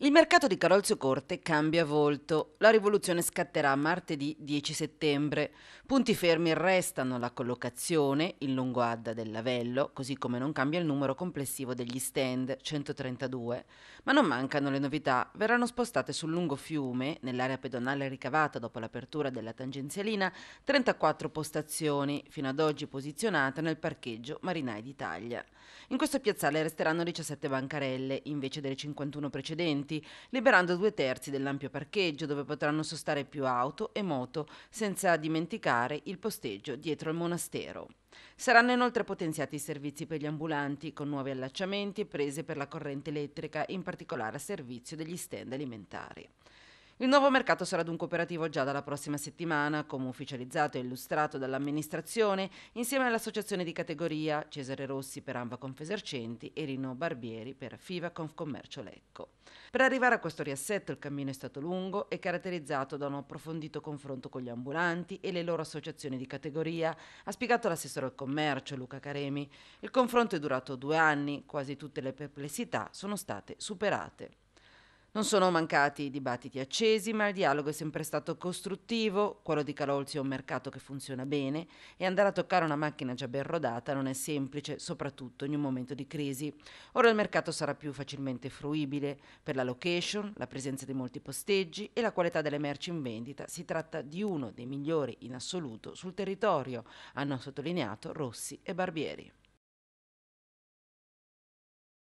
Il mercato di Carolzio Corte cambia volto. La rivoluzione scatterà martedì 10 settembre. Punti fermi restano la collocazione in Longoadda del Lavello, così come non cambia il numero complessivo degli stand, 132. Ma non mancano le novità. Verranno spostate sul lungo fiume, nell'area pedonale ricavata dopo l'apertura della tangenzialina, 34 postazioni, fino ad oggi posizionate nel parcheggio Marinai d'Italia. In questo piazzale resteranno 17 bancarelle invece delle 51 precedenti pavimenti, liberando due terzi dell'ampio parcheggio dove potranno sostare più auto e moto, senza dimenticare il posteggio dietro il monastero. Saranno inoltre potenziati i servizi per gli ambulanti con nuovi allacciamenti e prese per la corrente elettrica, in particolare a servizio degli stand alimentari. Il nuovo mercato sarà dunque operativo già dalla prossima settimana, come ufficializzato e illustrato dall'amministrazione, insieme all'associazione di categoria Cesare Rossi per Amba Confesercenti e Rino Barbieri per FIVA Confcommercio Lecco. Per arrivare a questo riassetto il cammino è stato lungo e caratterizzato da un approfondito confronto con gli ambulanti e le loro associazioni di categoria, ha spiegato l'assessore al commercio Luca Caremi. Il confronto è durato due anni, quasi tutte le perplessità sono state superate. Non sono mancati dibattiti accesi, ma il dialogo è sempre stato costruttivo, quello di Calolzi è un mercato che funziona bene e andare a toccare una macchina già ben rodata non è semplice, soprattutto in un momento di crisi. Ora il mercato sarà più facilmente fruibile per la location, la presenza di molti posteggi e la qualità delle merci in vendita. Si tratta di uno dei migliori in assoluto sul territorio, hanno sottolineato Rossi e Barbieri.